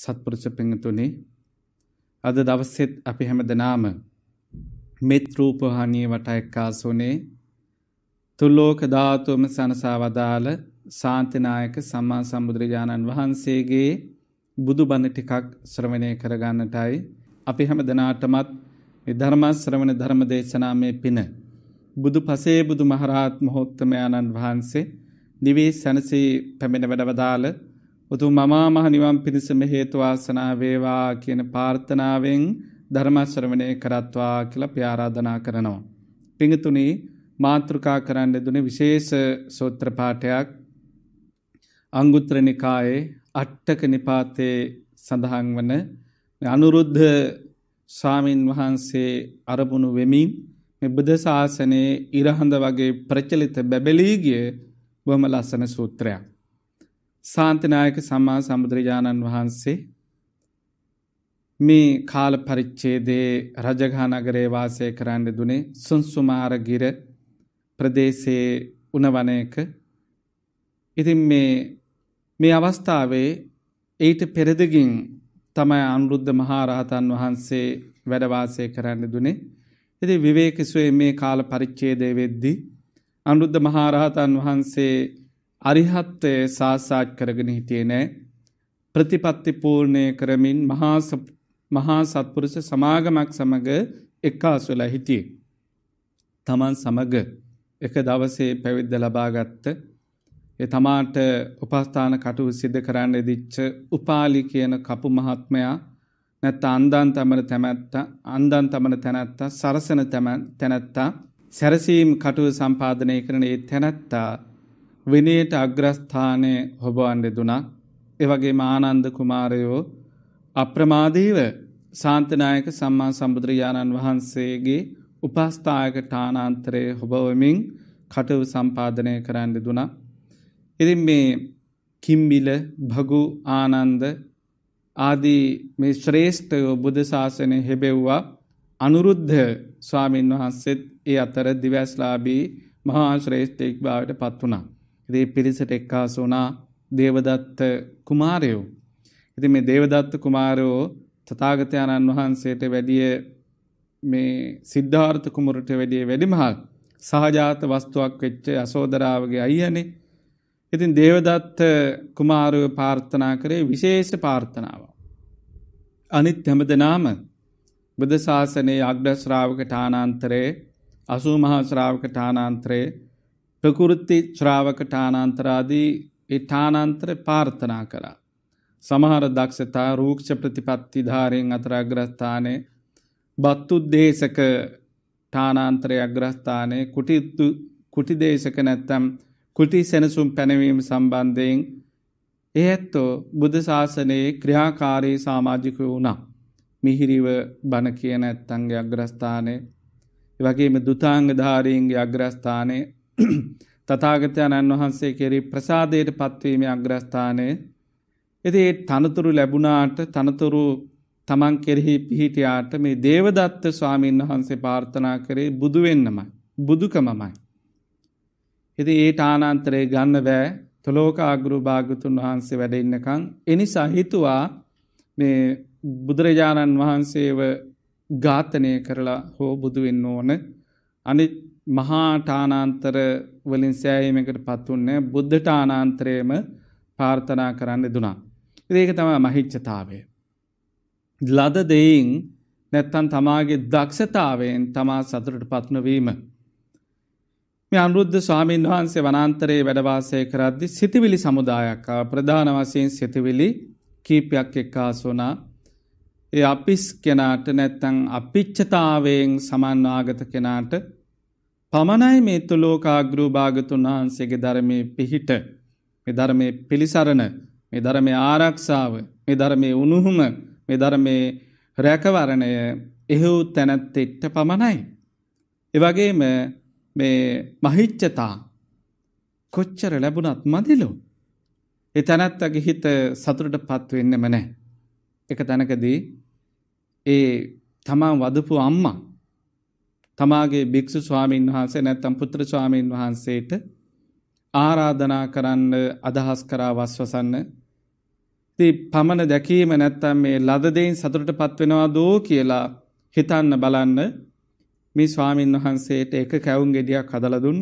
සත්පුරුෂ පිංතුනි අද දවසෙත් අපි හැමදෙනාම මෙත් රූපහානිය වට එක්කාසුනේ තුලෝක ධාතුම සනසා වදාළ සාන්තිනායක සම්මා සම්බුදුරජාණන් වහන්සේගේ බුදුබණ ටිකක් ශ්‍රවණය කරගන්නටයි අපි හැමදෙනාටමත් මේ ධර්ම ශ්‍රවණ ධර්ම දේශනාමේ පින බුදු පසේ බුදු මහරහත් මහෝත්තමයාණන් වහන්සේ නිවේ සනසී පැමිණ වැඩවදාළ උතුම් මමා මහ නිවන් පිණිසම හේතු වාසනා වේවා කියන ප්‍රාර්ථනාවෙන් ධර්ම ශ්‍රවණය කරත්වා කියලා අපි ආරාධනා කරනවා. පිඟුතුනි මාත්‍රිකා කරන්න දුනේ විශේෂ සූත්‍ර පාඨයක් අංගුත්තර නිකායේ අට්ඨක නිපාතේ සඳහන් වන අනුරුද්ධ ස්වාමින් වහන්සේ අරබුණු වෙමින් මේ බුද්ධ ශාසනයේ ඉරහඳ වගේ ප්‍රචලිත බැබලී ගිය බොහොම ලස්සන සූත්‍රයක්. සාන්තනායක සම්මා සම්බුදුරජාණන් වහන්සේ මේ කාල පරිච්ඡේදයේ රජගහ නගරේ වාසය කරන්න දුනේ සුන්සුමාරගිර ප්‍රදේශයේ උණවනයක ඉතින් මේ මේ අවස්ථාවේ ඊට පෙරදගින් තමයි අනුරුද්ධ මහරහතන් වහන්සේ වැඩ වාසය කරන්න දුනේ ඉතින් විවේකසුවේ මේ කාල පරිච්ඡේදයේ වෙද්දී අනුරුද්ධ මහරහතන් වහන්සේ අරිහත්ත්වය සාසාත් කරගෙන හිටියේ නෑ ප්‍රතිපත්ති පූර්ණය කරමින් මහා මහා සත්පුරුෂ සමාගමක් සමග එක්කාසුලා හිටියේ. තමන් සමග එක දවසේ පැවිද්ද ලබාගත්ත ඒ තමාට උපස්ථාන කටයුතු සිදු කරන්න දීච්ච උපාලි කියන කපු මහත්මයා නැත්නම් අන්දන් තමන තැමැත්තා අන්දන් තමන තැනැත්තා සරසන තැනැත්තා සැරසීම් කටයුතු සම්පාදනය කරන ඒ තැනැත්තා විනයට අග්‍රස්ථානය හොබවන්ඩ දුනා එවගේ මානන්ද කුමාරයෝ අප්‍රමාදීව සාන්තනායක සම්මා සම්බුදුරජාණන් වහන්සේගේ උපස්ථායක ටානාන්තරය හොබවමින් කටව සම්පාධනය කරන්න දුනා. ඉතින් මේ කිම්බිල භගු ආනන්ද ආදී මේ ශ්‍රේෂ්ඨයෝ බුද්ධ ශාසනය හෙබෙව්වා අනුරුද්ධ ස්වාමීන් වහන්සේත් ඒ අතර දිවැස්ලාබී මහා ශ්‍රේෂ්ඨයෙක් බවට පත් වුණා. ඉදේ පිරිසට එක්කාස වනා දේවදත්ත කුමාරයෝ. ඉති මේ දේවදත්ත කුමාරයෝ තතාගතයණන් වහන්සේට වැඩිය මේ සිද්ධාර්ථ කුමරට වැඩිය වැඩිමහක් සහජාත වස්තුවක් වෙච්ච අසෝදරාවගේ අයියනේ. ඉතින් දේවදත්ත කුමාරුව පාර්ථනා කරේ විශේෂ පාර්ථනාව. අනිත් හැම දෙනාම බුදශාසනයේ අග්‍රශ්‍රාවක ටානාන්තරයේ අසූමහාශ්‍රාවක ටානාන්ත්‍රයේ ප්‍රකෘති ශ්‍රාවක ඨානාන්තරාදී ඒ ඨානාන්තර පාර්ථනා කරා. සමහර දක්ෂතා රූක්ෂ ප්‍රතිපත්ති ධාරයෙන් අතර අග්‍රස්ථානයේ බත්තුද්දේශක ඨානාන්තරය අග්‍රස්ථානයේ කුටිත්තු කුටි දේශක නැත්තම් කුටි සෙනසුම් පැනවීම සම්බන්ධයෙන් එහෙත්තෝ බුද්ධ ශාසනයේ ක්‍රියාකාරී සමාජිකය වුණා. මිහිරිව බණ කියන ඇත්තන්ගේ අග්‍රස්ථානය, වගේම දුතාංග ධාරීන්ගේ අග්‍රස්ථානය තතාගතයණන් වහන්සේ කෙරි ප්‍රසාදයට පත්වීම අග්‍රස්ථානය එති තනතුරු ලැබුණාට තනතුරු තමන් කෙරෙහි පිහිටියාට මේ දේවදත්ත ස්වාමීන් වහන්සේ පාර්ථනා කරේ බුදුවෙන්නමයි බුදුකමමයි. එති ඒ ආනන්තරේ ගන්න බෑ තොලෝක ආගුරු භාගතුන් වහන්සේ වැඩඉන්නකං එනිසා හිතුවා මේ බුදුරජාණන් වහන්සේව ඝාතනය කරලා හෝ බුදුවෙන්න ඕන අනිත් මහා ටානාන්තර වලින් සෑහීමකට පත්වන්නේ බුද්ධ ටානාන්තරයේම ප්‍රාර්ථනා කරන්න දුනා. ඒක තමයි මහිච්ඡතාවය. ලද දෙයින් නැත්තම් තමාගේ දක්ෂතාවයෙන් තමා සතුටට පත්න වීම. මේ අනුරුද්ධ ස්වාමීන් වහන්සේ වනාන්තරයේ වැඩ වාසය කරද්දී සිතවිලි සමුදායක් ප්‍රධාන වශයෙන් සිතවිලි කීපයක් එක්කාසු වුණා. ඒ අපිස් කෙනාට නැත්තම් අපිච්ඡතාවයෙන් සමන්වාගත කෙනාට පමණයි මේ තුලෝකාග්‍රූ භාගතුන් වහන්සේගේ ධර්මය පිහිට මේ ධර්මය පිළිසරණ මේ ධර්මය ආරක්ෂාව මේ ධර්මය උණුහුම මේ ධර්මය රැකවරණය එහෝ තැනැත්තෙක්ට පමණයි. එවගේම මේ මහිච්චතා කොච්චර ලැබුණත් මදිලු. එ තැනැත්තගේ හිත සතුරට පත්වවෙන්නම නෑ. එක තැනකදී ඒ තමා වදපු අම්මා තමාගේ භික්‍ෂු ස්වාමීන් වහන්සේ නැත්තම් පුත්‍ර ස්වාමීන් වහන්සේට ආරාධනා කරන්න අදහස් කරා වස්වසන්න ති පමණ දැකීම නැත්තම් මේ ලදදයින් සතුරට පත්වෙනවා දෝ කියලා හිතන්න බලන්න මේ ස්වාමීන් වහන්සේට එක කැවුන් ගෙඩියක් හදල දුන්න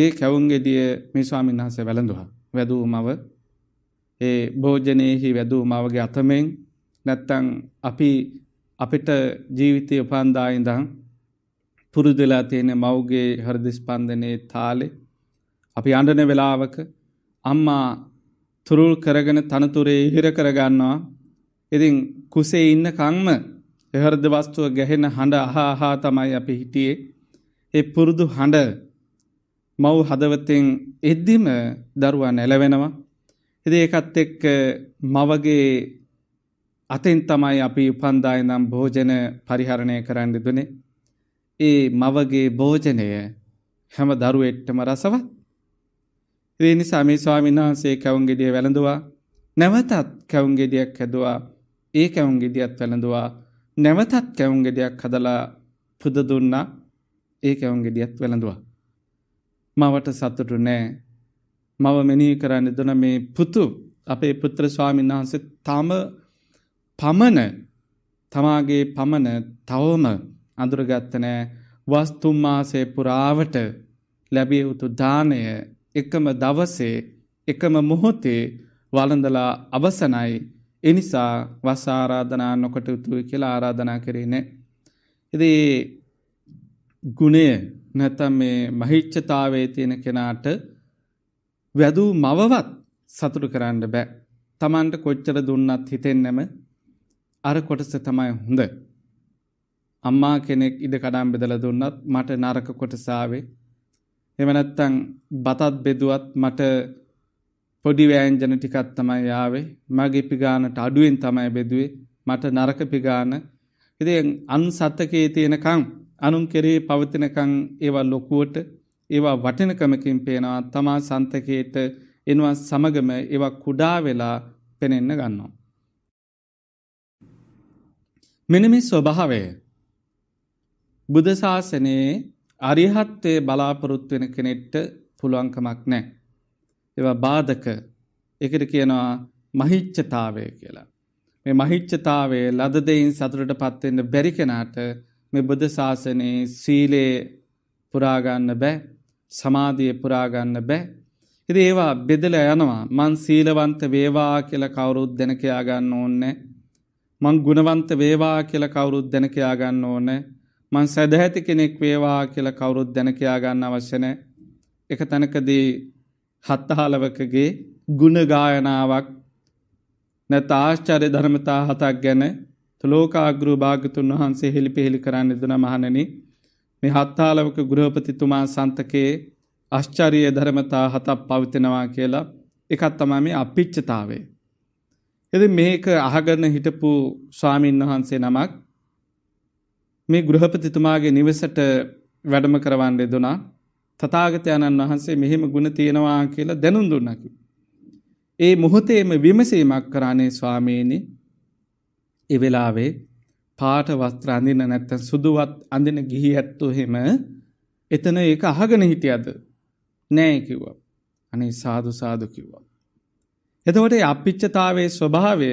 ඒ කැවුන් ගෙඩිය මේ ස්වාමීන් වහන්සේ වැළඳවා වැදූ මව ඒ භෝජනයෙහි වැදූ මවගේ අතමෙන් නැත්තං අපි අපිට ජීවිතය උපන්දායිඳං පුරුදුලා තියෙන මව්ගේ හෘද ස්පන්දනයේ තාලේ අපි අඬන වෙලාවක අම්මා තුරුල් කරගෙන තනතුරේ ඉහිර කරගන්නවා ඉතින් කුසේ ඉන්න කංම එහරද වස්තුව ගැහෙන හඬ අහාහා තමයි අපි හිටියේ. ඒ පුරුදු හඬ මව් හදවතෙන් එද්දිම දරුවා නැලවෙනවා. ඉතින් ඒකත් එක්ක මවගේ අතෙන් තමයි අපි උපන්දාය නම් භෝජන පරිහරණය කරන්න දුනේ. ඒ මවගේ භෝජනය හැම දරුවෙට්ටම රසවත්. ඒ නිසා මේ ස්වාමීන් වහන්සේ කැවුම්ගෙඩිය වැළඳුවා. නැවතත් කැවුම්ගෙඩියක් හැදුවා. ඒ කැවුම්ගෙඩියත් වැළඳුවා. නැවතත් කැවුම්ගෙඩියක් හදලා පුද දුන්නා. ඒ කැවුම්ගෙඩියත් වැළඳුවා. මවට සතුටු නෑ. මව මෙනෙහි කරන්න දුන මේ පුතු අපේ පුත්‍ර ස්වාමීන් වහන්සේ තම පමණ තමාගේ පමණ තවම අඳුරගත්ත නෑ වස්තුම් මාසයේ පුරාවට ලැබිය යුතු දාණය එකම දවසේ එකම මොහොතේ වළඳලා අවසනයි ඒ නිසා වස් ආරාධනා නොකොට යුතුයි කියලා ආරාධනා කරේ නෑ ඉතින් ගුණය නැත්නම් මේ මහිච්ඡතාවයේ තියෙන කෙනාට වැදූ මවවත් සතුටු කරන්න බෑ. Tamanට කොච්චර දුන්නත් හිතෙන්නම අර කොටස තමයි හොඳ. අම්මා කෙනෙක් ඉඩ කඩම් බෙදලා දුන්නත් මට නරක කොටස ආවේ. එහෙම නැත්නම් බතත් බෙදුවත් මට පොඩි ව්‍යංජන ටිකක් තමයි ආවේ. මගේ පිගානට අඩුවෙන් තමයි බෙදුවේ. මට නරක පිගාන. ඉතින් අන් සතකේ තියෙනකම් අනුන් කෙරේ පවතිනකම් ඒවා ලොකුවට ඒවා වටිනකමකින් පේනවා තමා සන්තකේට එනවා සමගම ඒවා කුඩා වෙලා පෙනෙන්න ගන්නවා. මෙන මේ ස්වභාවය බුද්ධ ශාසනයේ අරිහත්ත්වයේ බලාපොරොත්තු වෙන කෙනෙක්ට පුළුවන්කමක් නැහැ. ඒවා බාධක. ඒකට කියනවා මහිච්ඡතාවය කියලා. මේ මහිච්ඡතාවය ලද දෙයින් සතුටටපත් වෙන්න බැරි කෙනාට මේ බුද්ධ ශාසනයේ සීලේ පුරා ගන්න බෑ. සමාධිය පුරා ගන්න බෑ. ඉතින් ඒවා බෙදලා යනවා. මං සීලවන්ත වේවා කියලා කවුරුත් දැන කියා ගන්න ඕනේ නැහැ. මං ගුණවන්ත වේවා කියල කවුරුත් දැනකයා ගන්න ඕන මං සැදැහැති කෙනෙක් වේවා කියල කවුරුත් දැනකයා ගන්න අවශ්‍යනෑ එක තැනකදී හත්තහාලවකගේ ගුණගායනාවක් නැත ආශ්චරය ධර්මතා හතක් ගැන තුලෝකාගරු භාගතුන් වහන්සේ හෙළි පිහිළි කරන්න දුන මහණනි මේ හත්තාලවක ගෘහපතිතුමා සන්තකයේ අශ්චරීය ධර්මතා හතක් පවතිනවා කියලා එකත් තමයි මේ අපිච්චතාවේ එද මේක අහගන්න හිටපු ස්වාමීන් වහන්සේ නමක් මේ ගෘහපතිතුමාගේ නිවසට වැඩම කරවන්න දෙදුනා තථාගතයන්න් වහන්සේ මෙහෙම ಗುಣ තියෙනවා කියලා දැනුම් දුන්නා ඒ මොහොතේම විමසීමක් කරානේ ස්වාමීනි ඒ වෙලාවේ පාට වස්ත්‍ර අඳින්න නැත්තම් සුදුවත් අඳින ගිහි ඇත්තෝ එහෙම එතන ඒක අහගෙන හිටියද නෑ කිව්වා අනේ සාදු සාදු කිව්වා එතකොට මේ අපිච්චතාවයේ ස්වභාවය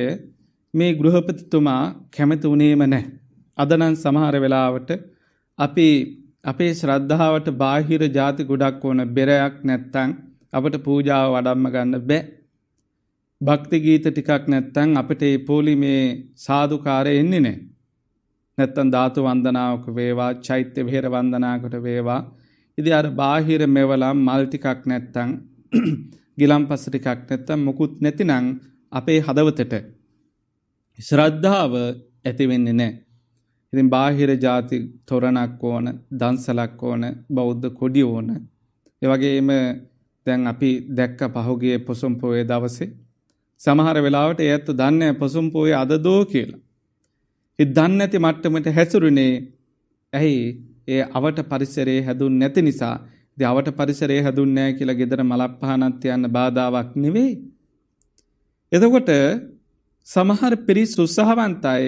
මේ ගෘහපතිතුමා කැමති උනේම නැහැ. අද නම් සමහර වෙලාවට අපි අපේ ශ්‍රද්ධාවට බාහිර ಜಾති ගොඩක් ඕන බෙරයක් නැත්තම් අපට පූජාව වඩම්ම ගන්න බෑ. භක්ති ගීත ටිකක් නැත්තම් අපිට මේ පොලිමේ සාදුකාරය එන්නේ නැහැ. නැත්තම් ධාතු වන්දනාවක වේවා, චෛත්‍ය බෙහෙර වන්දනාවකට වේවා. ඉතින් අර බාහිර මෙවලම් මල් ටිකක් නැත්තම් ගිලම් පසටිකක් නැත්තම් මොකුත් නැතිනං අපේ හදවතට ශ්‍රද්ධාව ඇතිවෙන්නේ නෑ. ඉතින් බාහිර ජාති තොරණක් ඕන දන්සලක් ඕන බෞද්ධ කොඩි ඕන. එවගේම දැන් අපි දැක්ක පහුගේ පොසුම්පෝය දවසේ. සමහර වෙලාවට ඇත්තු දන්න පොසුම්පෝය අදදෝ කියලා. එ දන්න ඇති මට්ටමට හැසුරුනේ ඇයි ඒ අවට පරිසරේ හැදුන් නැති නිසා දවට පරිසරේ හැදුන්නේ කියලා gedara මලක් පහනක් තියන්න බාධාවක් නෙවෙයි. එතකොට සමහර පිරිස් උත්සාහවන්ත අය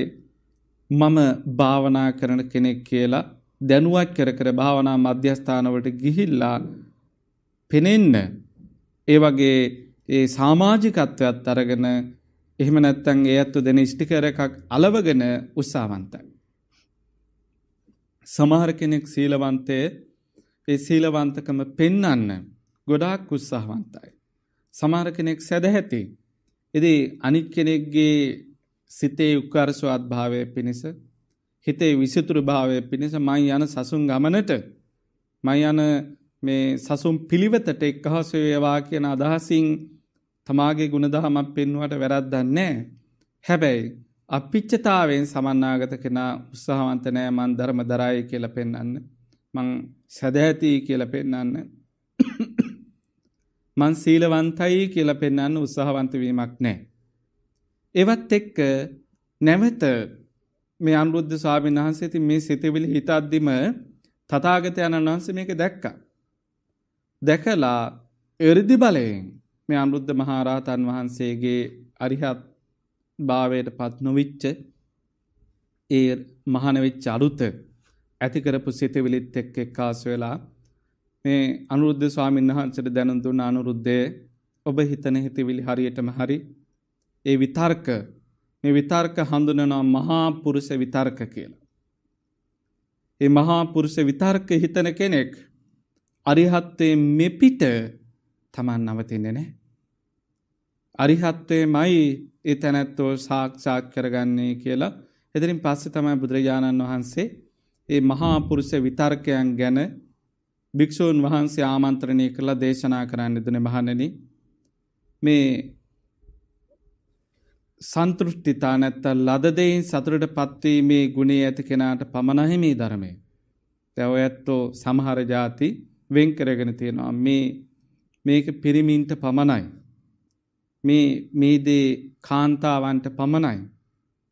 මම භාවනා කරන කෙනෙක් කියලා දැනුවත් කර කර භාවනා මධ්‍යස්ථානවලට ගිහිල්ලා පෙනෙන්න ඒ වගේ ඒ සමාජිකත්වයක් අරගෙන එහෙම නැත්තං ඒ අත්තු දෙන ස්ටිකර එකක් අලවගෙන උත්සාවන්තයි. සමහර කෙනෙක් සීලවන්තය ඒ සීලවන්තකම පෙන්නන්න ගොඩාක් උත්සාහවන්තයි. සමහර කෙනෙක් සැදැහැති. ඉදි අනික් කෙනෙක්ගේ සිතේ උක්කර්ෂවත් භාවය පිණිස හිතේ විසිතුරු භාවය පිණිස මං යන සසුන් ගමනට මං යන මේ සසුම් පිළිවෙතට එක්හසු වේවා කියන අදහසින් තමාගේ ගුණදහමක් පෙන්වුවට වැරද්දක් නැහැ. හැබැයි අපිච්චතාවයෙන් සමන්නාගත කෙනා උත්සාහවන්ත නෑ මන් ධර්ම දරයි කියලා පෙන්වන්නේ මං සැදැහැතියි කියලා පෙන්නන්න මං සීලවන්තයි කියලා පෙන්නන්න උත්සාහවන්ත වීමක් නැහැ. ඒවත් එක්ක නැවත මේ අනුරුද්ධ ස්වාමීන් වහන්සේ ඉතින් මේ සිතවිලි හිතද්දිම තථාගතයන් වහන්සේ මේක දැක්කා. දැකලා එරිදි බලයෙන් මේ අනුරුද්ධ මහරහතන් වහන්සේගේ අරිහත් භාවයට පත් නොවිච්ච ඒ මහාන වෙච්ච අලුත ඇති කරපු සිතවිලිත් එක්ක එක්කාස වෙලා මේ අනුරුද්ධ ස්වාමීන් වහන්සේට දැනුම් දුන්න අනුරුද්ධේ ඔබ හිතන හිතවිලි හරියටම හරි ඒ විතර්ක මේ විතර්ක හඳුනනවා මහා පුරුෂ විතර්ක කියලා. ඒ මහා පුරුෂ විතර්ක හිතන කෙනෙක් අරිහත්ත්වයේ මෙපිට Taman නවතින්නේ නැහැ. අරිහත්ත්වයේමයි ඒ තැනැත්තෝ සාක්ෂාත් කරගන්නේ කියලා. එතනින් පස්සේ තමයි බුදුරජාණන් වහන්සේ ඒ මහා පුරුෂ විතර්කයන් ගැන භික්ෂූන් වහන්සේ ආමන්ත්‍රණය කරලා දේශනා කරන්න දුනේ මහණෙනි මේ සන්තෘෂ්ටිතා නැත්තම් ලද දෙයින් සතුටට පත්වීමේ ගුණය ඇති කෙනාට පමණයි මේ ධර්මය. දැන් ඔයත්ෝ සමහර જાති වෙන් කරගෙන තියෙනවා මේ මේක පිරිමින්ට පමණයි. මේ මේ දේ කාන්තාවන්ට පමණයි.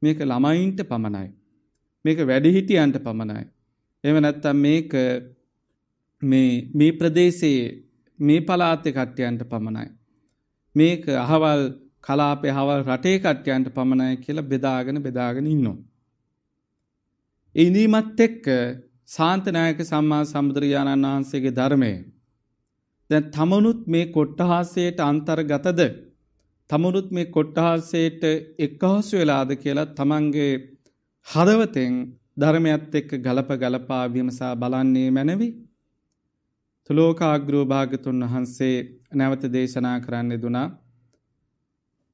මේක ළමයින්ට පමණයි. මේක වැඩිහිටියන්ට පමණයි. එම නැත්තම් මේක මේ ප්‍රදේශයේ මේ පලාත්‍ය කට්ටයන්ට පමණයි. මේක අහවල් කලාපය හවල් රටේ කට්ටයන්ට පමණයි කියලා බෙදාගෙන බෙදාගෙන ඉන්නවා. ඉඳීමත් එක්ක සාන්තනායක සම්මා සම්බුදුරජාණන් වහන්සේගේ ධර්මය. දැ තමනුත් මේ කොට්ටහාසයට අන්තර්ගතද තමනුත් මේ කොට්ටහාසයට එක්කහසු වෙලාද කියලා තමන්ගේ හදවතෙන් ධර්මයත් එක්ක ගලප ගලපා විමසා බලන්නේ මැනවි. තුලෝකාග්‍රෝ භාගතුන් වහන්සේ නැවත දේශනා කරන්න දුනා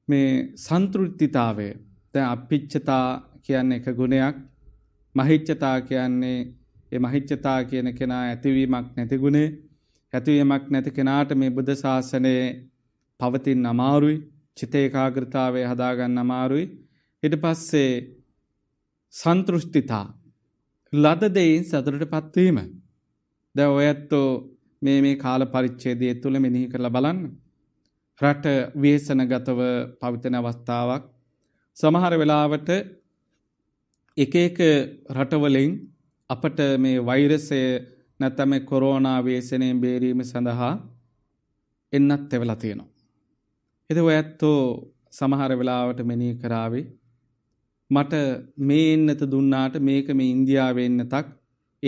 මේ සන්තෘප්තිතාවය දැන් අපිච්චතා කියන්නේ එක ගුණයක් මහිච්චතා කියන්නේ ඒ මහිච්චතා කියන කෙනා ඇතිවීමක් නැති ගුණේ ඇතිවීමක් නැති කෙනාට මේ බුද්ධ ශාසනයේ පවතින අමාරුයි චිත ඒකාග්‍රතාවය හදාගන්න අමාරුයි ඊට පස්සේ සන්තෘෂ්ටිතා ලද දෙයින් සතුටට පත්වීම. දැ ඔයත්තෝ මේ මේ කාල පරිච්චේදය තුළ මෙනිහි කරලා බලන්න. රට වේසන ගතව පවිතන අවස්ථාවක් සමහර වෙලාවට එක එක රටවලින් අපට මේ වෛරසය නැතම කොරෝනා වේසනයෙන් බේරීම සඳහා එන්නත් එවලා තියෙනවා. එද ඔයත්තෝ සමහර වෙලාවට මෙනී කරාවේ මට මේ එන්නත දුන්නාට මේක මේ ඉන්දියාවේ එන්නතක්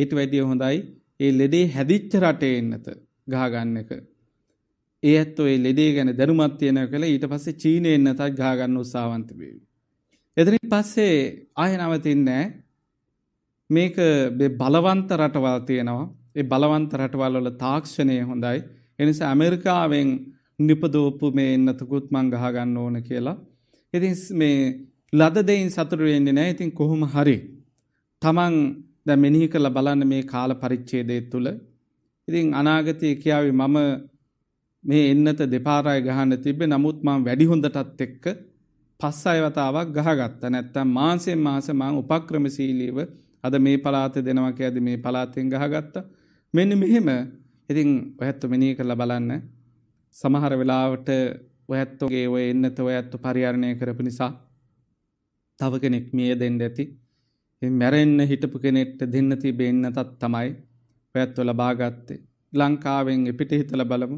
ඒට වැඩිය හොඳයි ඒ ලෙඩේ හැදිච්ච රටේ එන්නත ගහගන්න එක. ඒ ඇත්තෝ ඒ ලෙඩේ ගැන දැනුමත් තියෙන කළ ඊට පස්සේ චීනය එන්නතත් ගහගන්න උත්සාවන්ත වේවි. එතනින් පස්සේ ආය නවතින්නේ මේක බලවන්ත රටවල් තියෙනවා. ඒ බලවන්ත රටවල් වල තාක්ෂණය හොඳයි. ඒ නිසා ඇමරිකාවෙන් නිපදවපු මේ එන්නතකුත් මං ගහ ගන්න ඕන කියලා. ඉතින් මේ ලද දෙයින් සතුටු වෙන්නේ නැහැ. ඉතින් කොහොම හරි තමන් දැන් මෙනෙහි කරලා බලන්න මේ කාල පරිච්ඡේදය තුල. ඉතින් අනාගතයේ කියාවේ මම මේ එන්නත දෙපාරයි ගහන්න තිබ්බේ. නමුත් මම වැඩි හොඳටත් එක්ක පස් අය වතාවක් ගහගත්තා. නැත්තම් මාසෙන් මාස මම උපක්‍රමශීලීව අද මේ පලාතේ දෙනවා කියලාද මේ පලාතෙන් ගහගත්තා. මෙන්න මෙහෙම ඉතින් ඔයත් මෙනෙහි කරලා බලන්න. සමහර වෙලාවට ඔයත්තුගේ ඔය එන්නත ඔයත්තු පරිහරණය කරපු නිසා තව කෙනෙක් මිය දෙන්න ඇති මැරෙන්න හිටපු කෙනෙට්ට දෙන්න තිබෙන්නතත් තමයි පැත්වල බාගත්තේ ලංකාවෙන් එපිට හිතල බලමු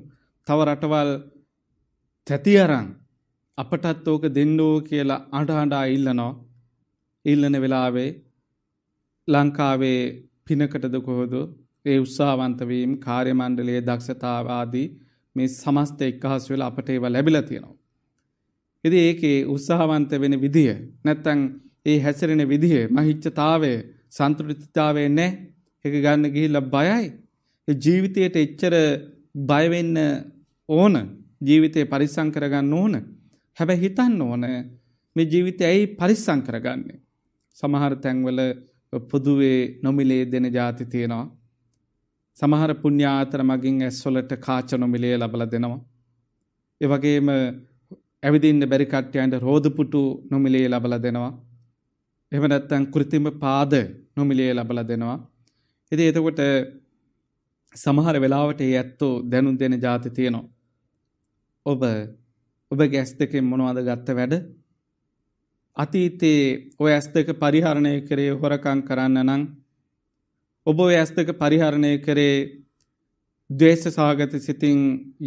තව රටවල් තැති අරං අපටත් ඕක දෙන්නෝ කියලා අඩ අඩා ඉල්ලනෝ ඉල්ලන වෙලාවේ ලංකාවේ පිනකටද කොහොදු ඒ උත්සාවන්තවීම් කාර්යමණ්ඩලයේ දක්ෂතාවාදී මේ සමස්ත එක්කහස් වෙලා අපට ඒව ලැබිලා තියෙනවා ඉදි ඒකේ උත්සාහවන්ත වෙන විදිය නැත්තං ඒ හැසිරෙන විදිහ මහිච්චතාවය සන්තෘතිතාවය නෑ එක ගන්න ගිහිල්ල බයයි. ජීවිතයට එච්චර බයවෙන්න ඕන ජීවිතය පරිස්සං කරගන්න ඕන හැබැ හිතන්න ඕන මේ ජීවිතය ඇයි පරිස්සං කරගන්නේ. සමහර තැන්වල පුදුවේ නොමිලේ දෙන ජාති තියෙනවා. සමහර පුුණ්‍යාතර මගින් ඇස්වොලට කාච නොමිලේ ලබල දෙනවා. එවගේම ඇවිදින්න බැරි කට්ටයන්ට රෝධපුටු නොමිලේ ලබලා දෙනවා. එහෙම නැත්නම් કૃතිම පාද නොමිලේ ලබලා දෙනවා. ඉතින් එතකොට සමහර වෙලාවට ඒ ඇත්තෝ දැනුම් දෙන જાති තියෙනවා. ඔබ ඔබගේ ඇස් දෙකෙන් මොනවද ගත්ත වැඩ? අතීතයේ ඔය ඇස් දෙක පරිහරණය කරේ හොරකම් කරන්න නම් ඔබ ඔය ඇස් දෙක පරිහරණය කරේ ද්වේෂ සහගත සිතින්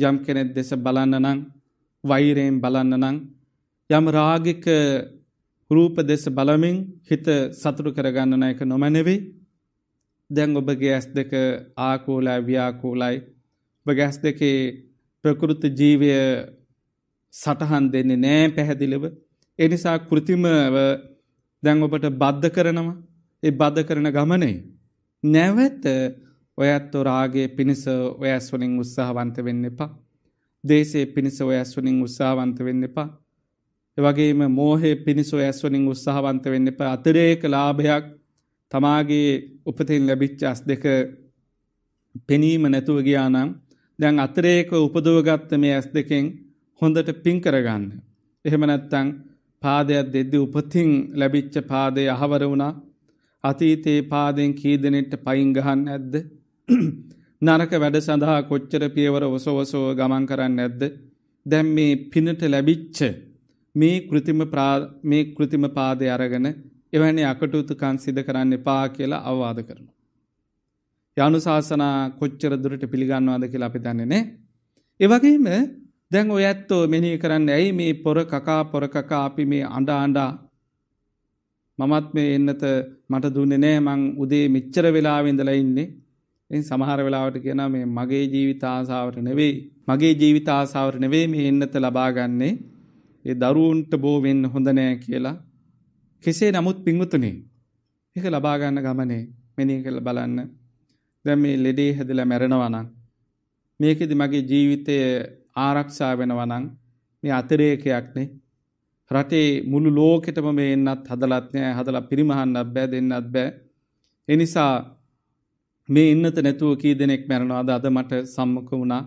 යම් කෙනෙක් දැස බලන්න නම් වෛරයෙන් බලන්න නම් යම් රාගික රූප දෙස බලමින් හිත සතුටු කරගන්න නම් ඒක නොමැනෙවි. දැන් ඔබගේ ඇස් දෙක ආකූලයි ව්‍යාකූලයි. ඔබගේ ඇස් දෙකේ ප්‍රකෘති ජීවය සටහන් දෙන්නේ නෑ පැහැදිලිව. ඒ නිසා કૃතිමව දැන් ඔබට බද්ධ කරනවා. ඒ බද්ධ කරන ගමනේ නැවත ඔයත් රාගයේ පිණිස ඔය ඇස් වලින් උත්සාහවන්ත වෙන්න එපා. දේශේ පිණිස ඔය ඇස්වනින් උත්සාහවන්ත වෙන්න එපා. එවගේම මෝහේ පිණිස ඔය ඇස්වනින් උත්සාහවන්ත වෙන්න එපා. අතිරේක ලාභයක් තමාගේ උපතින් ලැබිච්ච අස් දෙක පෙනීම නැතුව ගියා නම් දැන් අතරේක උපදවගත්ත මේ ඇස් දෙකෙන් හොඳට පින් කරගන්න. එහෙම නැත්තං පාදයක් දෙද්දි උපතින් ලැබිච්ච පාදය අහවර වුණා අතීතයේ පාදෙන් කීදනෙට පයින් ගහන්න ඇද්ද නරක වැඩ සඳහා කොච්චර පියවර ඔසවසෝ ගමන් කරන්න නැද්ද. දැම් මේ පිනට ලැබිච්ච මේ කෘතිම මේ කෘතිම පාදය අරගෙන එවැනි අකටුතුකන් සිද කරන්න එපා කියලා අවවාද කරනවා. යනුශාසනා කොච්චර දුරට පිළිගන්නවාද කියලා අපි දන්නේනේ. එවගේම දැන් ඔය ඇත්තෝ මෙනී කරන්න ඇයි මේ පොර කකා පොර කකා අපි මේ අඩ අඩා මමත් මේ එන්නත මට දුන්නේ නෑ මං උදේ මෙච්චර වෙලාවෙඳලා ඉන්නේ ඉතින් සමහර වෙලාවට කියනවා මේ මගේ ජීවිත ආසාවට නෙවෙයි මගේ ජීවිත ආසාවට නෙවෙයි මේ එන්නත ලබාගන්නේ ඒ දරුවන්ට බෝ වෙන්න හොඳ නෑ කියලා කෙසේ නමුත් පින්වතුනි ඒක ලබා ගන්න ගමනේ මෙනෙහි කරලා බලන්න දැන් මේ ලෙඩේ හැදලා මැරෙනවා නම් මේකෙදි මගේ ජීවිතය ආරක්ෂා වෙනවා නම් මේ අතිරේකයක් නේ රටේ මුළු ලෝකෙටම මේ එන්නත් හදලත් නෑ හදලා පිරිමහන්නත් බෑ දෙන්නත් බෑ ඒ නිසා මේ ඉන්නත නැතුව කී දෙනෙක් මැරෙනවාද අද මට සම්මුඛ වුණා.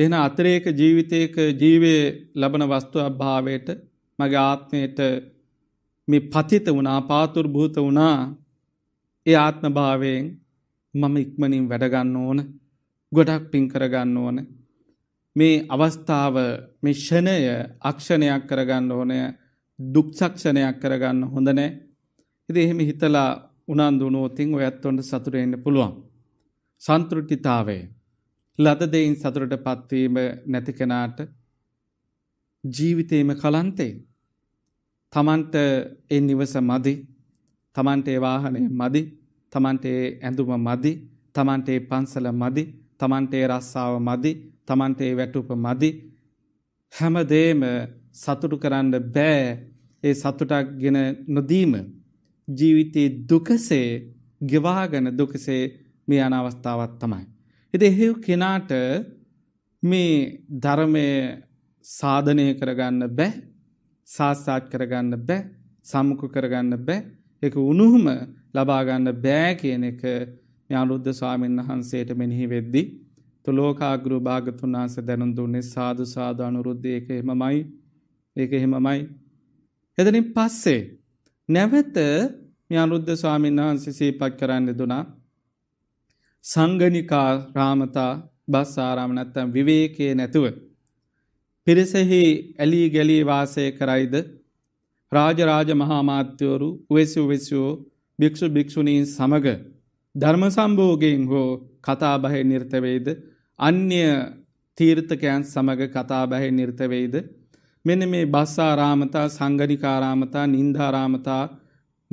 එහෙන අතරේක ජීවිතයක ජීවේ ලබන වස්තු අභාවයට මගේ ආත්මයට මේ පතිත වුණා පාතුර් භූත වුණා ඒ ආත්ම භාවයෙන් මම ඉක්මනින් වැඩගන්න ඕන ගොඩක් පින් කරගන්න ඕන මේ අවස්ථාව මේ ෂණය අක්ෂණයක් කරගන්න ඕනය දුක්ෂක්ෂණයක් කරගන්න හොඳ නෑ ඉතින් එහෙම හිතලා උනන්දු වුණොතින් ඔය ඇත්තොන්ට සතුට වෙන්න පුළුවන්. සන්තුෂ්ටිතාවය. ලද දෙයින් සතුටටපත් වීම නැති කෙනාට ජීවිතේම කලන්තේ. තමන්ට ඒ නිවස මදි. තමන්ට ඒ වාහනය මදි. තමන්ට ඒ ඇඳුම මදි. තමන්ට ඒ පන්සල මදි. තමන්ට ඒ රස්සාව මදි. තමන්ට ඒ වැටුප මදි. හැමදේම සතුටු කරන්න බෑ ඒ සතුටක් ගෙන නොදීම ජීවිතයේ දුකසේ ගෙවාගෙන දුකසේ මේ යන අවස්ථාවක් තමයි. ඉතින් එහෙව් කෙනාට මේ ධර්මය සාධනය කරගන්න බෑ සාස්සාත් කරගන්න බෑ සම්මුඛ කරගන්න බෑ ඒක උණුහුම ලබා ගන්න බෑ කියන එක මේ අනුරුද්ධ ස්වාමීන් වහන්සේට මෙනෙහි වෙද්දී තුලෝකාග්‍රු භාගතුන් වහන්සේ දැනුම් දුන්නේ සාදු සාදු අනුරුද්ධ ඒක එහෙමමයි ඒක එහෙමමයි එතනින් පස්සේ නැවත යනුද්ධ ස්වාමීන් වහන්සේ සේපක් කරන්න දුනා. සංගනිකා රාමතා බස් ආරාමනත්තම් විවේකයේ නැතුව. පිරිසෙහි ඇලී ගැලී වාසය කරයිද රාජරාජ මහාමාත්‍යවරු උවෙසු වෙස්යෝ භික්‍ෂු භික්‍ෂුණීන් සමඟ ධර්ම සම්භෝගයෙන් හෝ කතාබහය නිර්තවෙයිද අන්‍ය තීර්ථකයන් සමඟ කතාබහය නිර්තවෙයිද මෙන මේ බස්සාරාමතා සංගනිකාරාමතා නින්ධාරාමතා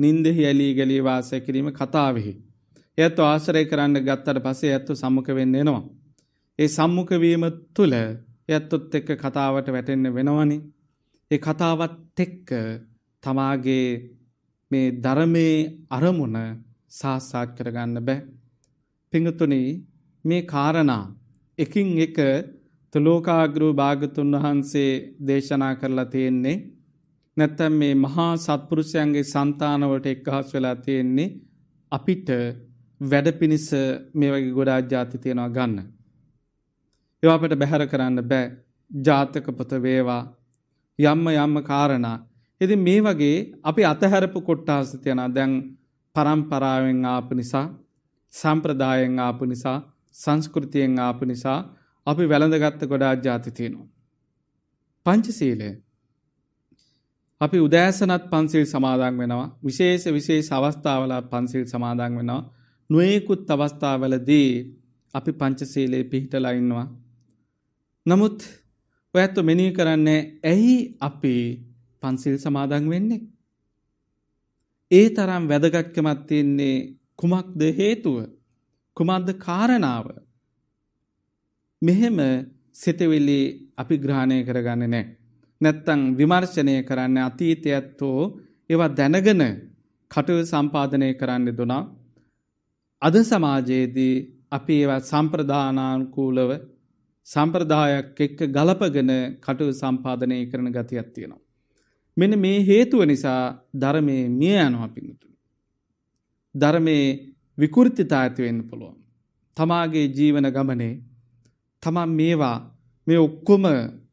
නින්දෙහි ඇලී ගලී වාසය කිරීම කතාවෙහි. ඇත්ත ආශ්‍රය කරන්න ගත්තට පසේ ඇත්තු සම්මක වෙන්න එනවා. ඒ සම්මුකවීම තුළ ඇත්තොත් එක්ක කතාවට වැටෙන්න වෙනවනි. ඒ කතාවත් එක්ක තමාගේ මේ ධරමේ අරමුණ සාස්සාත් කරගන්න බෑ. පිඟතුනි මේ කාරණා එකින් එක තුලෝකාග්‍රූ භාගතුන් වහන්සේ දේශනා කරලා තියෙන්නේ නැත්තම් මේ මහා සත්පුරුෂයන්ගේ సంతානවලට එක්හස් වෙලා තියෙන්නේ අපිට වැඩ පිනිස මේ වගේ ගොඩාක් ಜಾති තියනවා ගන්න. ඒවා අපිට බැහැර කරන්න බෑ. ජාතක පොත වේවා යම්ම යම්ම කාරණා. ඉතින් මේ වගේ අපි අතහැරපු කොටස් තියනවා. දැන් පරම්පරාවෙන් ආපු නිසා, සම්ප්‍රදායෙන් ආපු නිසා, සංස්කෘතියෙන් ආපු නිසා අපි වැළඳගත්ත ගොඩා ජාති තියෙනවා. පංචසීලය අපි උදෑසනත් පන්සිල් සමාදන් වෙනවා විශේෂ විශේෂ අවස්ථාවලත් පන්සිල් සමාදන් වෙනවා නොයෙකුත් අවස්ථාවලදී අපි පංචසීලයේ පිහිටලා ඉන්නවා. නමුත් ඔය ඇත්ත මෙනෙහි කරන්නේ ඇයි අපි පන්සිල් සමාදන් වෙන්නේ? ඒ තරම් වැදගත්කමක් තියන්නේ කුමක්ද හේතුව? කුමක්ද කාරණාව? මෙහෙම සිතවිලි අපි ග්‍රහණය කරගන්නේ නැහැ. නැත්තම් විමර්ශනය කරන්න අතීතයත් හෝ ඒවා දැනගෙන කටයුතු සම්පාදනය කරන්න දුනා. අද සමාජයේදී අපි ඒවා සම්ප්‍රදානානුකූලව සම්ප්‍රදායක් එක්ක ගලපගෙන කටයුතු සම්පාදනය කරන ගතියක් තියෙනවා. මෙන්න මේ හේතුව නිසා ධර්මයේ මිය යනවා පිටුතුනි. ධර්මයේ විකෘතිතා ඇති වෙන්න පුළුවන්. තමාගේ ජීවන ගමනේ තමන් මේවා මේ ඔක්කොම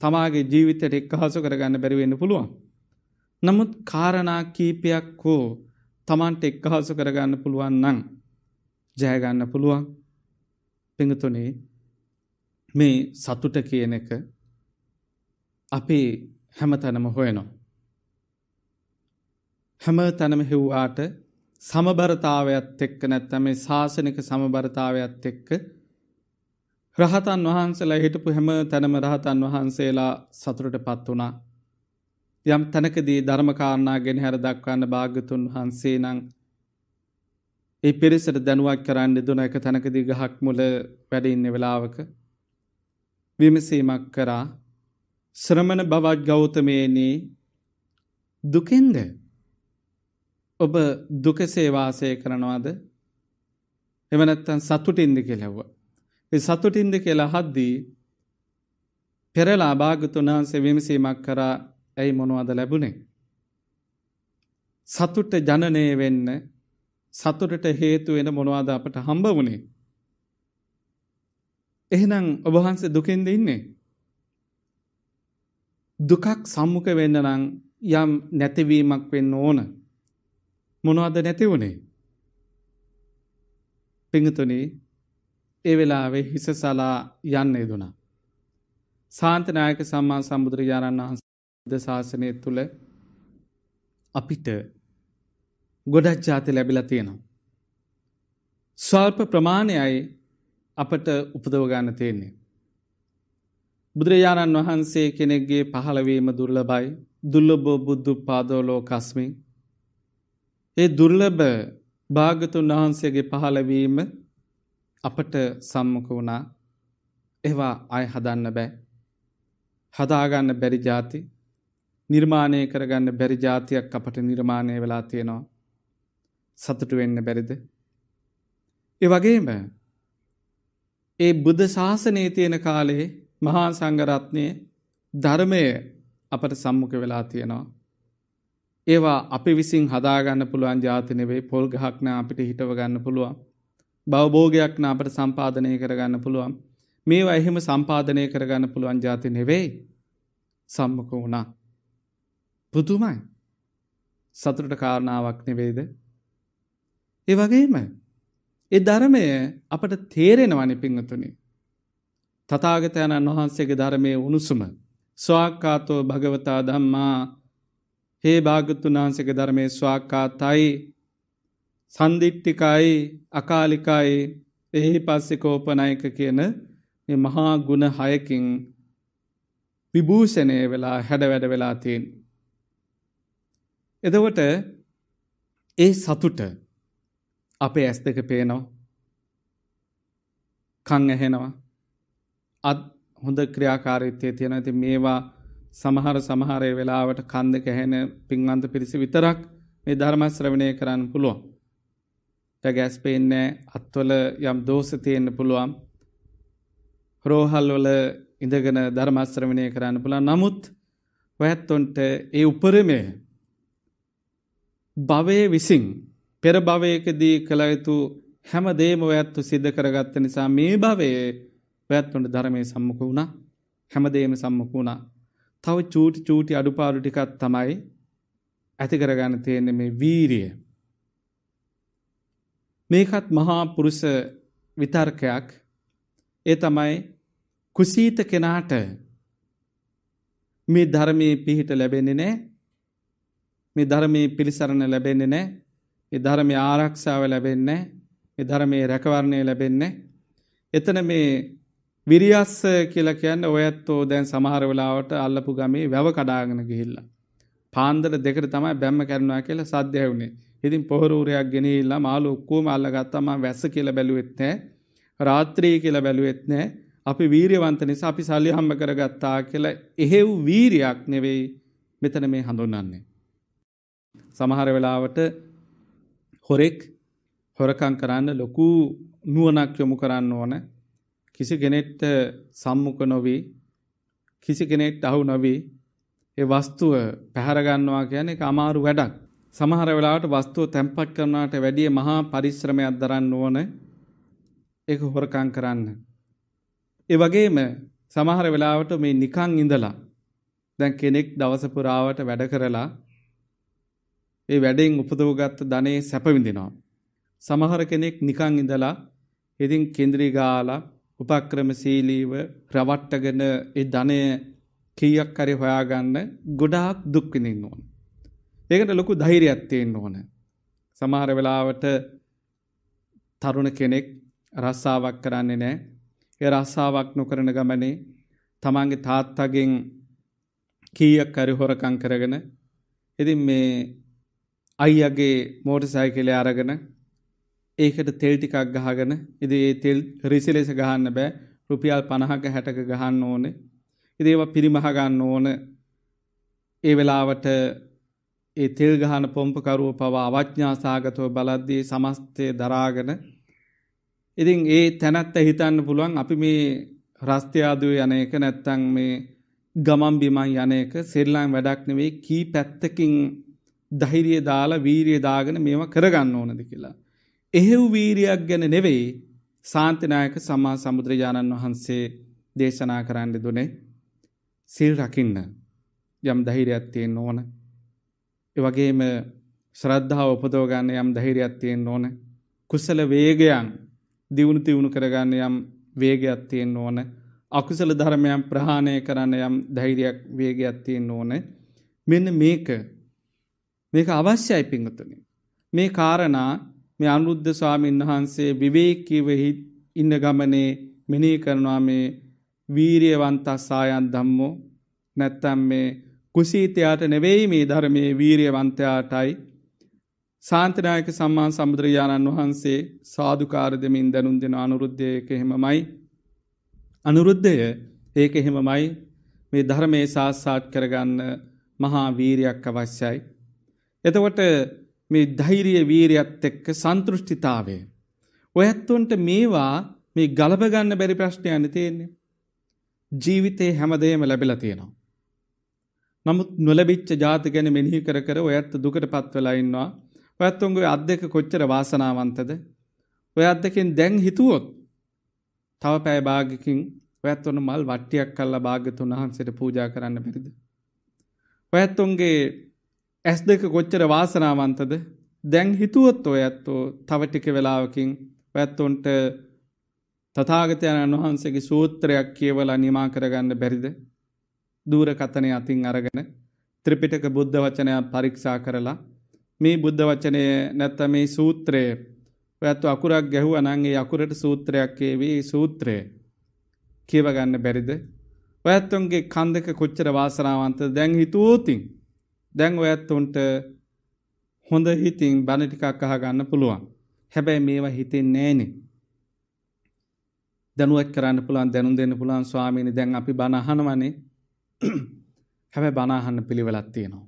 තමාගේ ජීවිතයට එක්හසු කරගන්න බැරිවෙන්න පුළුවන්. නමුත් කාරණා කීපයක් හෝ තමන්ට එක්හසු කරගන්න පුළුවන් නං ජයගන්න පුළුවන් පිඟතුනේ මේ සතුට කියන එක අපේ හැම තැනම හොයනවා. හැම තැනම හෙව්වාට සමබරතාවයක්ත් එක්ක නැත්තම ශාසනික සමබරතාවයක්ත් එක්ක රහතන් වහන්සේලා හිටපු හැම තැනම රහතන් වහන්සේලා සතුරට පත් වුණා. යම් තැනකදී ධර්මකාරණා ගෙන හැර දක්වන්න භාග්‍යතුන් වහන්සේ නම් ඒ පිරිසට දැනුවත් කරන්න දුන එක තැනකදී ගහක් මුල වැඩ ඉන්න වෙලාවක විමසීමක් කරා ශ්‍රමණ බවත් ගෞතමයේනි දුකෙන්ද ඔබ දුකසේ වාසය කරනවද එව නැත්නම් සතුටින්ද කියලා ඇහුවා සතුටින්ද කියලා අහද්දී පෙරලා භාගතුන් වහන්සේ විමසීමක් කරා ඇයි මොනවද ලැබුණේ? සතුට ජනනය වෙන්න සතුටට හේතු වෙන මොනවද අපට හම්බ වුණේ? එහෙනම් ඔබ වහන්සේ දුකෙන්ද ඉන්නේ? දුකක් සම්මුඛ වෙන්න නම් යම් නැතිවීමක් වෙන්න ඕන. මොනවද නැති වුණේ? පිඟුතුනේ ඒ වෙලාවේ හිස සලා යන්න යදුනා. සාන්තනායක සම්මා සම්බුදුරජාණන් වහන්ස ද ශාසනය තුළ අපිට ගොඩක් ජාති ලැබිලා තියෙනවා. ස්වල්ප ප්‍රමාණයයි අපට උපදවගන්න තියෙන්නේ. බුදුරජාණන් වහන්සේ කෙනෙක්ගේ පහළවීම දුර්ලබයි දුල්ලබෝ බුද්ධ පාදෝලෝ කස්මින් ඒ දුර්ලභ භාගතුන් වහන්සේගේ පහළවීම අපට සම්මුඛ වුණා. ඒවා ආය හදන්න බෑ. හදාගන්න බැරි જાති නිර්මාණය කරගන්න බැරි જાතියක් අපට නිර්මාණය වෙලා තියෙනවා. සතුටු වෙන්න බැරිද? ඒ වගේම ඒ බුද්ධ ශාසනයේ තියෙන කාලේ මහා සංඝරත්නයේ ධර්මය අපට සම්මුඛ වෙලා තියෙනවා. ඒවා අපි විසින් හදාගන්න පුළුවන් જાති නෙවෙයි පොල් ගහක් නෑ අපිට හිටව ගන්න පුළුවන්. බවබෝගයක් අපට සම්පාධනය කරගන්න පුළුවන්. මේ වයහෙම සම්පාධනය කරගන්න පුළුවන් ජාති නෙවෙයි සම්මක වුණා. පුතුමයි සතුට කාරණාවක් නෙවේද. ඒ වගේම ඒ ධර්මය අපට තේරෙනවනි පිංහතුනි. තතාගතයණන් වහන්සේගේ ධර්මය උණුසුම ස්වාක්කාතෝ භගවතා දම්මා හේ භාගතුන් වහන්සේගේ ධර්මය ස්වාක්කා තයි සන්දිිට්ටිකයි අකාලිකයි එහි පස්සෙ කෝපනයක කියන මහා ගුණ හයකින් විභූෂණය වෙලා හැඩ වැඩ වෙලා තියෙන්. එදවට ඒ සතුට අපේ ඇස් දෙක පේනෝ කං ඇහෙනවා අත් හොඳ ක්‍රියාකාරීත්වය තියෙන ඇති මේවා සමහර සමහරය වෙලාවට කන්ද කැහෙන පින්වන්ත පිරිසි විතරක් මේ ධර්මස්ත්‍රවණය කරන්න පුළුවන්. ගෑස් පේන්නේ අත්වල යම් දෝෂ තියෙන්න පුළුවන්. රෝහල් වල ඉඳගෙන ධර්ම ශ්‍රවණය කරන්න පුළුවන්. නමුත් ඔයත්ොන්ට ඒ උපරිමය භවයේ විසින් පෙර භවයකදී කළ යුතු හැම දෙයක්ම ඔයත්තු සිද්ධ කරගත්ත නිසා මේ භවයේ ඔයත්ොන්ට ධර්මයේ සම්මුඛ වුණා. හැම දෙයක්ම සම්මුඛ වුණා. තව චූටි චූටි අඩුපාඩු ටිකක් තමයි ඇති කරගන්න තියෙන්නේ මේ වීරිය. මේකත් මහා පුරුෂ විතර්කයක් ඒ තමයි කුසීත කෙනාට මේ ධර්මයේ පිහිට ලැබෙන්නේ නැහැ මේ ධර්මයේ පිළිසරණ ලැබෙන්නේ නැහැ මේ ධර්මයේ ආරක්ෂාව ලැබෙන්නේ නැහැ මේ ධර්මයේ රැකවරණය ලැබෙන්නේ එතන මේ විරියස්ස කියලා කියන්නේ ඔයත්ෝ දැන් සමහර වෙලාවට අල්ලපු ගමේ වැව කඩාගෙන ගිහිල්ලා පාන්දර දෙකට තමයි බැම්ම කරනවා කියලා සද්ද ඇහුනේ ඉතින් පොහොරූරයක් ගෙනල්ලා මාළු ඔක්කෝම අල්ලගත්තම වැස්ස කියලා බැලුවෙත් නැහැ. රාත්‍රී කියලා බැලුවෙත් නැහැ. අපි වීරියවන්ත නිසා අපි සල්ලි හම්බ කරගත්තා කියලා එහෙව් වීරියක් නෙවෙයි මෙතන මේ හඳුන්වන්නේ. සමහර වෙලාවට හොරෙක් හොරකම් කරන්න ලොකු නුවණක් යොමු කරන්න ඕන. කිසි කෙනෙක්ට සම්මුඛ නොවේ. කිසි කෙනෙක්ට අහු නොවේ. ඒ වස්තුව පැහැර ගන්නවා කියන්නේ ඒක අමාරු වැඩක්. සමහර වෙලාවට වස්තුව තැම්පත් කරනාට වැඩිය මහා පරිශ්‍රමයක් දරන්න ඕන ඒක හොරකං කරන්න. ඒ වගේම සමහර වෙලාවට මේ නිකං ඉඳලා දැන් කෙනෙක් දවස පුරාවට වැඩ කරලා ඒ වැඩෙන් උපදවගත්ත ධනේ සැප විඳිනවා. සමහර කෙනෙක් නිකං ඉඳලා ඉතින් කේන්ද්‍රී ගාලා උපක්‍රමශීලීව රවට්ටගෙන ඒ ධනය කීයක් හරි හොයාගන්න ගොඩාක් දුක් විඳින්න ඕනේ. ඒකට ලොකු ධෛර්යයක් තියෙන්න ඕන. සමහර වෙලාවට තරුණ කෙනෙක් රස්සාවක් කරන්නේ නැහැ. ඒ රස්සාවක් නොකරන ගමනේ තමන්ගේ තාත්තගෙන් කීයක් හරි හොරකම් කරගෙන ඉතින් මේ අයියාගේ මෝටර් සයිකලය අරගෙන ඒකට තෙල් ටිකක් ගහගෙන ඉතින් ඒ තෙල් රිසිලෙස ගහන්න බෑ රුපියල් 50ක 60ක ගහන්න ඕනේ. ඉතින් ඒවා පිරිමහ ගන්න ඕන. ඒ වෙලාවට ඒ තෙල් ගහන පොම්පකරුව පවා අවඥාසාගතව බලද්දී සමස්තය දරාගෙන ඉතින් ඒ තැනැත්ත හිතන්න පුළුවන් අපි මේ රස්තියාදුව යන එක නැත්තං මේ ගමම් බිමන් යන එක සෙල්ලම් වැඩක් නෙවෙයි කී පැත්තකින් ධෛර්යය දාලා වීරිය දාගෙන මේවා කරගන්න ඕනද කියලා. එහෙව් වීරියක් ගැන නෙවෙයි සාන්තිනායක සම්මා සම්බුදුරජාණන් වහන්සේ දේශනා කරන්න දුනේ සිල් රකින්න. යම් ධෛර්යයක් තියෙන්න ඕන. ඒ වගේම ශ්‍රද්ධාව උපදව ගන්න යම් ධෛර්යයක් තියෙන්න ඕන. කුසල වේගයන් දියුණු තියුණු කර ගන්න යම් වේගයක් තියෙන්න ඕන. අකුසල ධර්මයන් ප්‍රහාණය කරන්න යම් ධෛර්යයක් වේගයක් තියෙන්න ඕන. මෙන්න මේක මේක අවශ්‍යයි පිංගුතුනි. මේ කාරණා මේ අනුරුද්ධ ස්වාමීන් වහන්සේ විවේකීව ඉන්න ගමනේ මෙනෙහි කරනවා මේ වීරියවන්ත සායන් ධම්මෝ නැත්තම් මේ කුසීතයාට නෙවෙයි මේ ධර්මයේ වීරියවන්තයාටයි සාන්තනායක සම්මා සම්බුදුරජාණන් වහන්සේ සාදුකාර දෙමින් දනුන් දෙන අනුරුද්ධය ඒක එහෙමමයි අනුරුද්ධය ඒක එහෙමමයි මේ ධර්මයේ සාස්සාත් කරගන්න මහා වීරියක් අවශ්‍යයි එතකොට මේ ධෛර්ය වීරියත් එක්ක සන්තුෂ්ඨිතාවය ඔයත්තුන්ට මේවා මේ ගලප ගන්න බැරි ප්‍රශ්නයක් නෙ තියෙන්නේ ජීවිතේ හැමදේම ලැබිලා තියෙනවා නමුත් නොලැබිච්ච ජාති ගැන මෙනෙහි කර කර ඔයත් දුකට පත්වලා ඉන්නවා. ඔයත් උන්ගේ අත් දෙක කොච්චර වාසනාවන්තද? ඔය අත් දෙකෙන් දැන් හිතුවොත් තව පැය භාගකින් ඔයත් උන් මල් වට්ටියක් කල්ලා භාග්‍යතුන් වහන්සේට පූජා කරන්න බැරිද? ඔයත් උන්ගේ ඇස් දෙක කොච්චර වාසනාවන්තද? දැන් හිතුවොත් ඔයත් තව ටික වෙලාවකින් ඔයත් උන්ට තථාගතයන් වහන්සේගේ සූත්‍රයක් කියවලා නිමා කරගන්න බැරිද? දූරකථනය අතින් අරගෙන ත්‍රිපිටක බුද්ධ වචනය පරීක්ෂා කරලා මේ බුද්ධ වචනය නැත්නම් මේ සූත්‍රය ඔයත් අකුරක් ගැහුවා නම් ඒ අකුරට සූත්‍රයක් ඒවි ඒ සූත්‍රය කියව ගන්න බැරිද ඔයත්තුන්ගේ කන්දක කොච්චර වාසනාවන්තද දැන් හිතුවෝතින් දැන් ඔයත්තුන්ට හොඳ හිතින් බණ ටිකක් අහගන්න පුළුවන් හැබැයි මේවා හිතෙන්නේ නැහනේ දැනුවත් කරන්න පුළුවන් දැනුම් දෙන්න පුළුවන් ස්වාමීනි දැන් අපි බණ අහනවනේ හැබැයි බණ අහන්න පිළිවෙලක් තියෙනවා.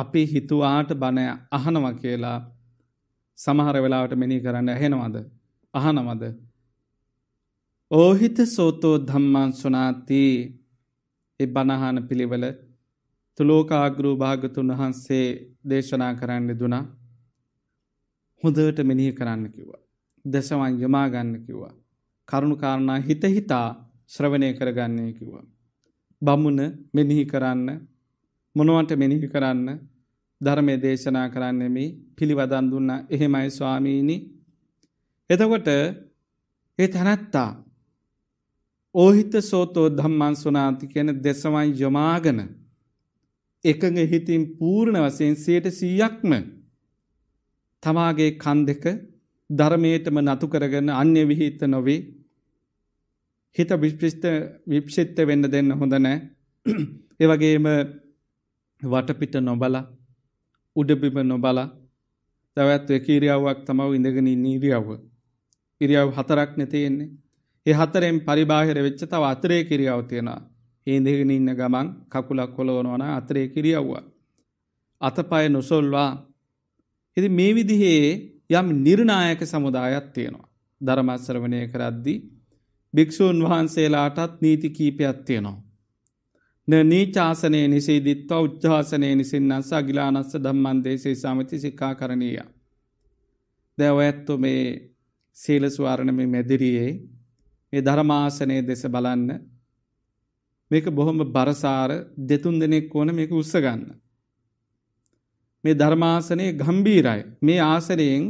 අපි හිතුවාට බණ අහනවා කියලා සමහර වෙලාවට මෙනෙහි කරන්න ඇහෙනවද? අහනවද? ඕහිත සෝතෝ ධම්මං සුණාති. ඒ බණ අහන පිළිවෙල තුලෝකාග්‍රූ භාගතුන් වහන්සේ දේශනා කරන්න දුනා. හොඳට මෙනෙහි කරන්න කිව්වා. දසවන් යමා ගන්න කිව්වා. කරුණු කාරණා හිත හිතා ශ්‍රවණය කරගන්නේ කිව්වා. බමුණ මෙනෙහි කරන්න මොනවට මෙනෙහි කරන්න ධර්මයේ දේශනා කරන්නේ මේ පිළිවදන් දුන්නා එහෙමයි ස්වාමීනි එතකොට ඒ තනත්තා ඕහිත සෝතෝ ධම්මං සුනාති කියන දෙසමයි යොමාගෙන එකඟ හිතින් පූර්ණ වශයෙන් 100%ක්ම තමාගේ කන් දෙක ධර්මයටම නතු කරගෙන අන්‍ය විහිිත නොවේ හිත විප්‍රිෂ්ට විප්ෂිත්ත වෙන්න දෙන්න හොඳ නෑ. ඒ වගේම වටපිට නොබලා උඩබිම නොබලා තවත් එක ඉරියව්වක් තමයි ඉඳගෙන ඉන්න ඉරියව්ව. ඉරියව් හතරක් නේ තියෙන්නේ. ඒ හතරෙන් පරිබාහිර වෙච්ච තව අතරේ ඉරියව් තියෙනවා. ඒ ඉඳගෙන ඉන්න ගමන් කකුලක් කොලවනවා නම් අතරේ ඉරියව්වක්. අතපය නොසොල්වා ඉතින් මේ විදිහේ යම් නිර්ණායක සමුදායක් තියෙනවා. ධර්ම ශ්‍රවණය කරද්දී භික්‍ෂූන් වහන්සේලාටත් නීති කීපයක් තියෙනවා. ද නීචාසනය නිසේ දිත්ව උච්චාසනය නිසින් අස ගිලානස්ස දම්මන්දේසේ සමති සික්කා කරණීය. දැව ඇත්තු මේ සීලස්වාරණම මැදිරියේ මේ ධර්මාසනය දෙස බලන්න මේක බොහොම බරසාර දෙතුන් දෙනෙක් ඕන මේක උස්සගන්න. මේ ධර්මාසනය ගම්බීරයි මේ ආසනයෙන්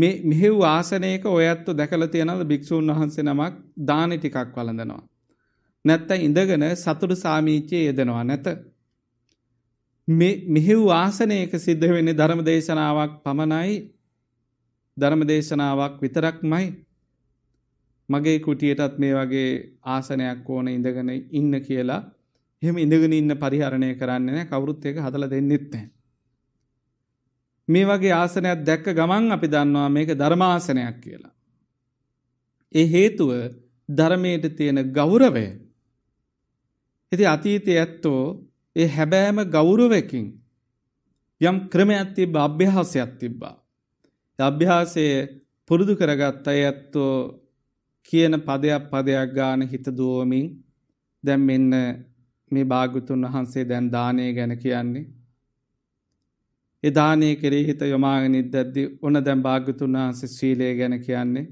මෙහෙව් ආසනයක ඔයත්තු දැකල තියෙනද භික්‍ෂූන් වහන්සේ නමක් දාන ටිකක් වලඳනවා. නැත්ත ඉඳගෙන සතුරු සාමීච්චය යෙදෙනවා නැත. මෙහෙව් ආසනයක සිද්ධ වෙන්නේ ධර්ම දේශනාවක් පමණයි ධර්ම දේශනාවක් විතරක්මයි මගේ කුටියටත් මේ වගේ ආසනයක් ඕන ඉඳගෙන ඉන්න කියලා එහෙම ඉඳගෙන ඉන්න පරිහරණය කරන්නේ නැහැ කවුරුත් ඒක හදලා දෙන්නෙත් නැහැ මේ වගේ ආසනයක් දැක්ක ගමන් අපි දන්නවා මේක ධර්මාසනයක් කියලා. ඒ හේතුව ධර්මයට තියෙන ගෞරවය. ඇති අතීතය ඇත්තෝ ඒ හැබෑම ගෞරුවකින් යම් ක්‍රමයක් තිබ අභ්‍යහාසයක් තිබ්බා. අභ්‍යාසය පුරුදු කරගත්ත ඇත්තෝ කියන පදයක් පදයක් ගාන හිත දුවමින් දැම් මෙන්න මේ භාගුතුන් වහන්සේ දැන් දානය ගැන කියන්නේ එදානය කරේ හිත යොමාගෙන ඉද්දද්දි ඔන්න දැන් භාග්‍යතුන් වහන්සේ සීලය ගැන කියන්නේ.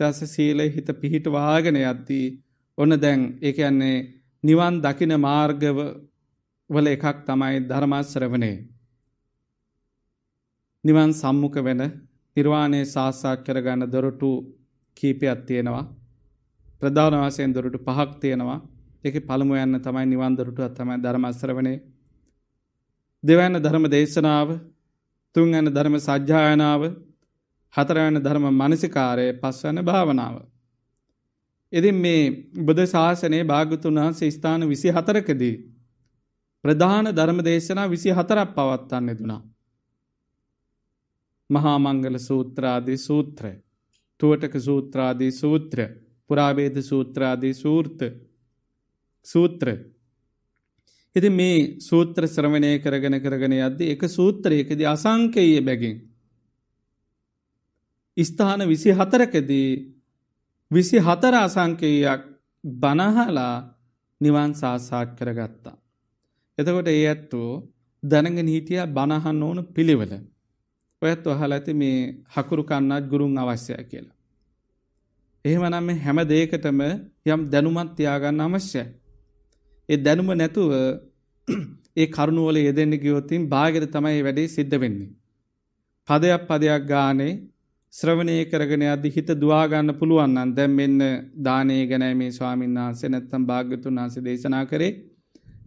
ඊටස සීලය හිත පිහිටවාගෙන යද්දී ඔන්න දැන් ඒ කියන්නේ නිවන් දකින මාර්ගව වල එකක් තමයි ධර්ම ශ්‍රවණය. නිවන් සම්මුඛ වෙන නිර්වාණය සාක්ෂාත් කරගන්න දොරටු කීපයක් තියෙනවා. ප්‍රධාන වශයෙන් දොරටු පහක් තියෙනවා. ඒකේ පළමු යන්න තමයි නිවන් දොරටුව තමයි ධර්ම ශ්‍රවණය. දෙවැන්න ධර්ම දේශනාව තුන්වැන්න ධර්ම සජ්ජායනාව හතරවැන්න ධර්ම මනසිකාරය පස්වැන්න භාවනාව. ඉතින් මේ බුද්ධ ශාසනයේ භාගතුන් වහන්සේ ස්ථාන 24කදී ප්‍රධාන ධර්ම දේශනා 24ක් පවත්වන්න දුනා. මහා මංගල සූත්‍රාදී සූත්‍රය, තුවටක සූත්‍රාදී සූත්‍රය, පුරාවේද සූත්‍රාදී සූත්‍ර සූත්‍රය එති මේ සූත්‍ර ශ්‍රමණය කරගෙන කරගෙන අද එක සූත්‍රයකද අසංකයේ බැගින්. ස්ථාන විසි හතරකදී විසි හතර අසංකයක් බනහලා නිවන් සාසාත් කරගත්තා. එතකොට ඒ ඇත්තෝ දැනග නීතිය බණහන්න ඕන පිළිවල. ඔයත් ඔහල ඇති මේ හකුරු කන්නත් ගුරුන් අවශ්‍යය කියලා. එහෙමනම් හැම දේකටම යම් දැනුමත් තියාගන්න අවශ්‍යයි. ඒ දැනුම නැතුව ඒ කරුණවල යෙදෙන්න ගියොතින් බාගෙට තමයි වැඩේ සිද්ධ වෙන්නේ. පදයක් පදයක් ගානේ ශ්‍රවණය කරගෙන යද්දි හිත දුවා ගන්න පුළුවන් නම් දැන් මෙන්න දානේ ගැනයි මේ ස්වාමීන් වහන්සේ නැත්තම් භාග්‍යතුන් වහන්සේ දේශනා කරේ.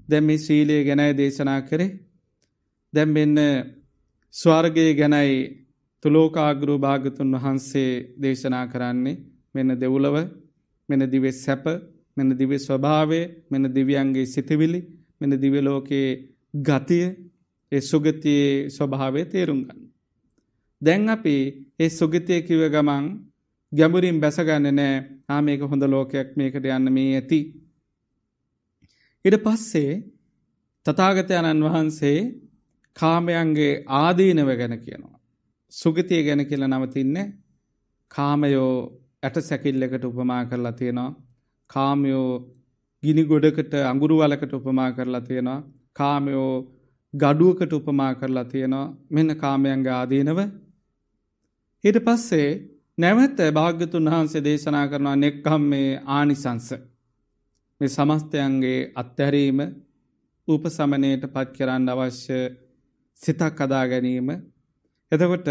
දැන් මේ සීලය ගැනයි දේශනා කරේ. දැන් මෙන්න ස්වර්ගය ගැනයි තුලෝකාග්‍රෝ භාග්‍යතුන් වහන්සේ දේශනා කරන්නේ. මෙන්න දෙව්ලොව මෙන්න දිව්‍ය සැප මෙන දිව ස්වභාවය මෙන දිවියන්ගේ සිතිවිලි මෙන දිවලෝකයේ ගතිය ඒ සුගතියේ ස්වභාවය තේරුම් ගන්න. දැන් අපි ඒ සුගතිය කිව ගමන් ගැඹුරින් බැසගන්න නෑ ආ මේක හොඳ ලෝකයක් මේකට යන්න මේ ඇති. ඉට පස්සේ තතාගතයණන් වහන්සේ කාමයන්ගේ ආදීනව ගැන කියනවා. සුගතිය ගැන කියලා නවතින්නේ කාමයෝ ඇට සැකිල්ලකට උපමා කරලා තියෙනවා කාමයෝ ගිනි ගොඩකට අඟුරු වලකට උපමා කරලා තියෙනවා. කාමයෝ gaduwakට උපමා කරලා තියෙනවා. මෙන්න කාමයන්ගේ ආදීනව. ඊට පස්සේ නැවත භාග්‍යතුන් වහන්සේ දේශනා කරනවා නෙක්ඛම්මේ ආනිසංස. මේ සමස්තයන්ගේ අත්හැරීම උපසමණයට පත් කරන්න අවශ්‍ය සිතක් අදා ගැනීම. එතකොට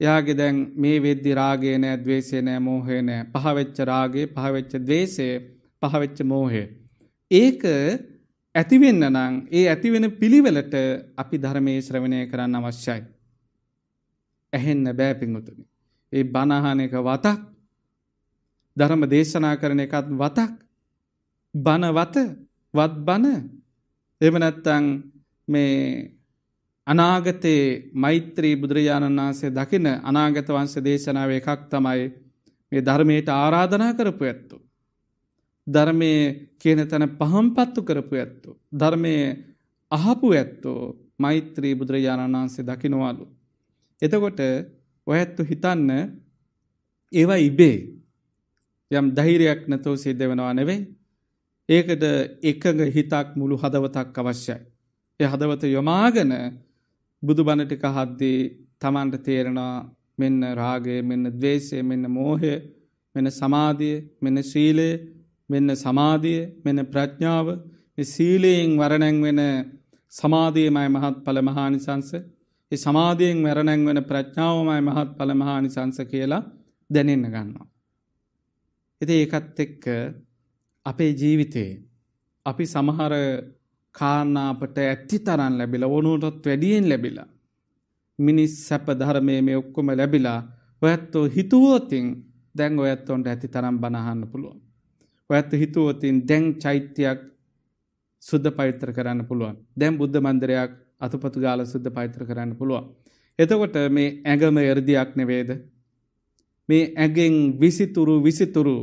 එයාගේ දැන් මේ වෙද්දි රාගේ නෑ දවේශය නෑ මෝහය නෑ පහවෙච්ච රාගේ පහවෙච්ච දවේශය පහවෙච්ච මෝහය. ඒක ඇතිවෙන්න නං ඒ ඇතිවෙන පිළිවෙලට අපි ධර්මයේ ශ්‍රවණය කරන්න අවශ්‍යයි. ඇහෙන්න බෑපිංගුතුනි. ඒ බණහන එක වතක් ධර්ම දේශනා කරන එකත් වතක් බනවත වත් බන එමනැත්තං මේ අනාගතයේ මෛත්‍රී බුදුරජාණන් වහන්සේ දකින අනාගත වංශ දේශනාව එකක් තමයි මේ ධර්මයට ආරාධනා කරපු ඇත්තු. ධර්මයේ කියන තැන පහම්පත්තු කරපු ඇත්තු. ධර්මයේ අහපු ඇත්තෝ මෛත්‍රී බුදුරජාණන් වහන්සේ දකිනවලු. එතකොට ඔයැත්තු හිතන්න ඒවා ඉබේ යම් දෛරයක් නැතෝ සිද්ධ වෙනවා නෙවෙයි. ඒකට එකඟ හිතක් මුළු හදවතක් අවශ්‍යයි. ඒ හදවත යොමාගෙන බුදුබණ ටික අහද්දී තමන්ට තේරෙනවා මෙන්න රාගය මෙන්න ද්වේෂය මෙන්න මෝහය මෙන්න සමාධිය මෙන්න ශීලය මෙන්න සමාධිය මෙන්න ප්‍රඥාව මේ සීලයෙන් වරණැන් වෙන සමාධියමයි මහත්ඵල මහානිසංස ඒ සමාධියෙන් වරණැන් වෙන ප්‍රඥාවමයි මහත්ඵල මහානිසංස කියලා දැනෙන්න ගන්නවා ඉතින් ඒකත් එක්ක අපේ ජීවිතේ අපි සමහර කාරණාපට ඇති තරන් ලැබිල ඕනුවටත් වැඩියෙන් ලැබිලා. මිනිස් සැප ධර්මය මේ ඔක්කොම ලැබිලා ඔයත්තෝ හිතුවෝතින් දැන් ඔයත්තොන්ට ඇති තරම් බණහන්න පුළුවන්. ඔයත්ත හිතුවෝතින් දැන් චෛත්‍යයක් සුද්ධ පවිත්‍ර කරන්න පුළුවන් දැම් බුද්ධ මන්දරයක් අතුපතු ගාල සුද්ධ පවිත්‍ර කරන්න පුළුවන්. එතකොට මේ ඇඟම එරදියක් නෙවේද. මේ ඇගෙන් විසිතුරු විසිතුරු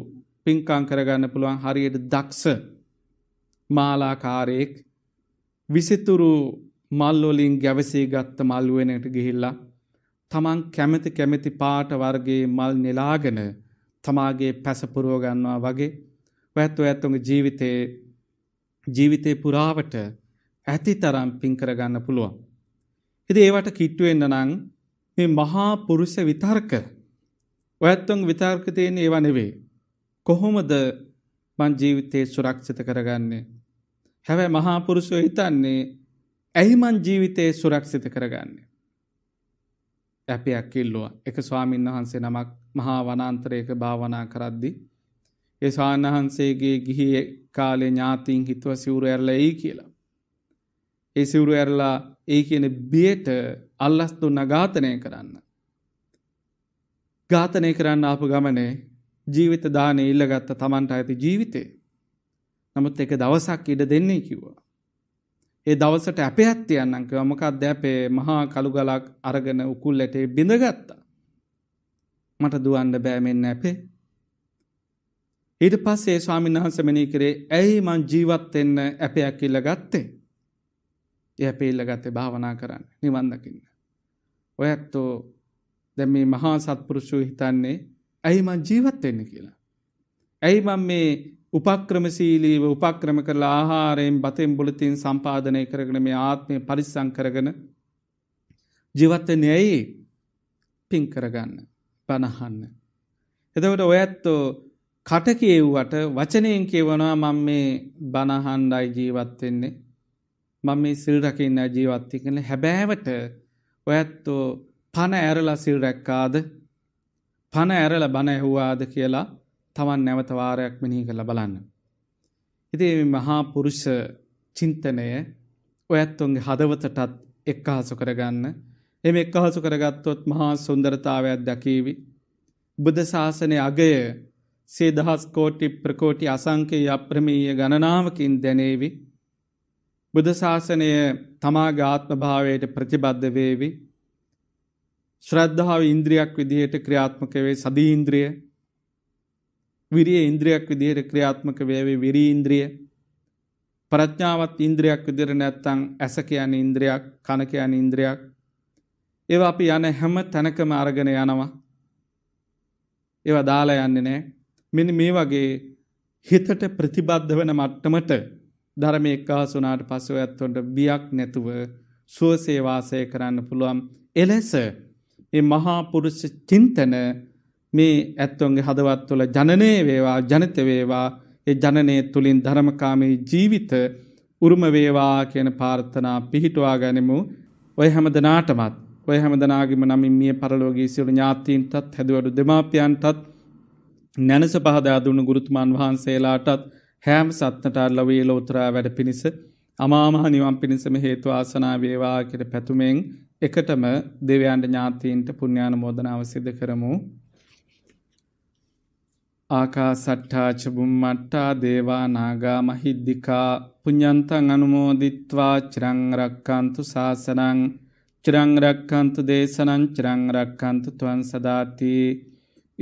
පින්කාං කරගන්න පුළුවන් හරියට දක්ෂ මාලාකාරයෙක් විසිතුරු මල්වලින් ගැවසී ගත්ත මල්ුවෙනට ගිහිල්ලා තමන් කැමති කැමති පාට වර්ගේ මල් නෙලාගෙන තමාගේ පැසපුරෝ ගන්නවා වගේ වැත්තු ඇත්තුගේ ජීවිතයේ ජීවිතේ පුරාවට ඇති තරම් පින් කරගන්න පුළුවන්. ඉතින් ඒවට කිට්ටු වෙන්න නම් මේ මහා පුරුෂ විතර්ක ඔයත්තුන් විතර්ක තියෙන ඒවා නෙවෙයි. කොහොමද මං ජීවිතේ සුරක්ෂිත කරගන්නේ? හැබැයි මහා පුරුෂෝ හිතන්නේ ඇයි මං ජීවිතයේ සුරක්ෂිත කරගන්නේ. ඇපයක් ඉල්ලුව එක ස්වාමීන් වහන්සේ නමක් මහා වනන්තරයක භාවනා කරද්දි. ඒ ස්වාන්හන්සේගේ ගිහි කාලේ ඥාතිීන් හිතුව සිවුරු ඇරල ඒ කියලා. ඒ සිවුරු ඇරලා ඒ කියන බියට අල්ලස්තු නඝාතනය කරන්න. ඝාතනය කරන්න අප ගමනේ ජීවිත දානය ඉල්ලගත්ත තමන්ට ඇති ජීවිතේ නමුත් එක දවසක් ඉඩ දෙන්නේ කිව්වා. ඒ දවසට අපේ ඇත්තියන්නංක මකක්ද අපේ මහා කළුගලක් අරගෙන උකුල්ලටේ බිඳගත්තා. මට දුවන්ඩ බෑමෙන්න්න ඇපේ. ඊට පස්සේ ස්වාමින් වහන්සමනී කරේ ඇයි මං ජීවත්වෙන්න ඇපයක් ඉල්ල ගත්තේ. එය පෙල්ල ගත්තේ භාවනා කරන්න නිවන්දකින්න. ඔයත්තෝ දැ මේ මහා සත්පුරුෂු හිතන්නේ ඇයි මං ජීවත්වෙන්න කියලා. ඇයි මං මේ උපක්‍රමශීලීව උපක්‍රම කරලා ආහාරයෙන් බතෙන් බුලතින් සම්පාධනය කරගෙන මේ ආත්මය පරිස්සං කරගෙන ජීවත්තන ඇයි පින් කරගන්න පණහන්න. එදවට ඔයත්තෝ කට කියව්වට වචනයෙන් කියවනවා මං මේ බණහන්ඩයි ජීවත්වෙන්නේ මං මේ සිල් රකින්න ජීවත්ති කන හැබෑවට ඔයත්තෝ පණ ඇරලා සිල් රැක්කාද පණ ඇරල බණ ඇහුවාද කියලා තමන් නැවතවාරයක් මෙනහි කළ බලන්න. ඉතිේ මහා පුරුෂ චින්තනය ඔයත්තුන්ගේ හදවතටත් එක්කහසු කරගන්න එම එක්කහසු කරගත්තොත් මහා සුන්දරතාවයක් දකීවි. බුද ශාසනය අගය සේදහස් කෝටි ප්‍රකෝටි අසංකයේ අප්‍රමීය ගණනාවකින් දැනේවි. බුදශාසනය තමා ගාත්ම භාවයට ප්‍රතිබද්ධ වේවි. ශ්‍රද්ධාව ඉන්ද්‍රියක් විදිහයට ක්‍රියාත්මකවේ සදී ඉන්ද්‍රිය විරිය ඉන්ද්‍රියක් විදිහයට ක්‍රියාත්මක වේවේ විරී ඉන්ද්‍රිය ප්‍රඥාවත් ඉන්ද්‍රියක් විදිහට නැත්තම් ඇස කියන්නේ ඉන්ද්‍රියක් කන කියන්නේ ඉන්ද්‍රියක් ඒවා අපි යන හැම තැනකම අරගෙන යනවා ඒවා දාලා යන්නේ නැහැ මෙන්න මේ වගේ හිතට ප්‍රතිබද්ධ වෙන මට්ටමට ධර්මයේ එක්කහසු වුණාට පස්සේ ඔයත්ොන්ට බියක් නැතුව සුවසේ වාසය කරන්න පුළුවන් එලෙස මේ මහා පුරුෂ චින්තන මේ ඇත්තොන්ගේ හදවත් තුළ ජනනය වේවා ජනිත වේවා ඒ ජනනය තුළින් ධර්මකාමී ජීවිත උරුම වේවා කියන පාර්ථනා පිහිටුවා ගනිමු ඔය හැමදනාටමත් ඔය හැමදනාගම නමින් මිය පරලෝකී සියලු ඥාතීන්ටත් හැදුවඩු දෙමාපියන්ටත් නැනස පහදා දුණු ගුරුතුමන් වහන්සේලාටත් හැම් සත්නටාර ලවී ලෝතරා වැඩ පිණිස අමාමහ නිවන් පිණිසම හේතු ආසනා වේවා කියට පැතුමෙන් එකටම දෙවයන්ට ඥාතීන්ට පුුණ්‍යාන මෝදනාව සිද කරමු ආකාසට්ඨා චබුම්මට්ටා දේවා නාගා මහිද්దికා පුඤ්ඤන්තං අනුමෝදිත්වා චිරං රක්칸තු සාසනං චිරං රක්칸තු දේශනං චිරං රක්칸තු ත්වං සදාති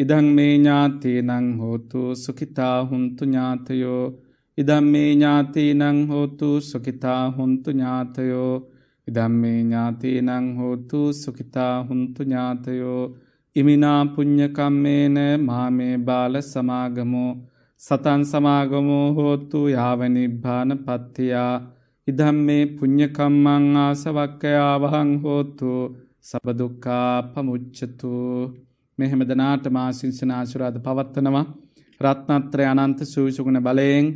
ඉදං මේ ඥාතීනං හෝතු සුඛිතා හුන්තු ඥාතයෝ ඉදම් මේ ඥාතීනං හෝතු සුඛිතා හුන්තු ඥාතයෝ ඉදම් මේ ඥාතීනං හෝතු සුඛිතා හුන්තු ඥාතයෝ ඉමිනාපුං්ඥකම්මේන මාමේ බාල සමාගමෝ සතන් සමාගමෝ හෝතු යාවනිබ්භාන පත්තියා ඉදම්මේ පුං්ඥකම්මං ආසවක්කයාවහං හෝතු සබදුක්කා පමුච්චතු මෙහෙම දනාට මා සිංසනාශුරාද පවත්වනවා රත්නත්‍රය අනන්ත සූෂකුණ බලයෙන්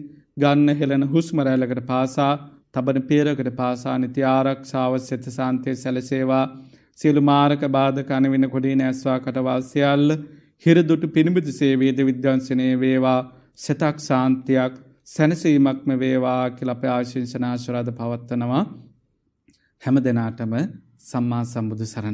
ගන්න හෙළන හුස්මරැලකට පාසා තබන පේරකට පාසා නිති ආරක්ෂාව සෙත සාන්තය සැලසේවා සියලු මාරක බාධක අනවින කොඩේ නැස්වා කටවල් සියල්ල හිරදුටු පිනිබිදු සේවේද විද්‍යාංශනය වේවා සතක් සාන්තියක් සැනසීමක්ම වේවා කියලා අපේ ආශිංසනාශරාද පවත්වනවා හැම දෙනාටම සම්මා සම්බුදු සරණයි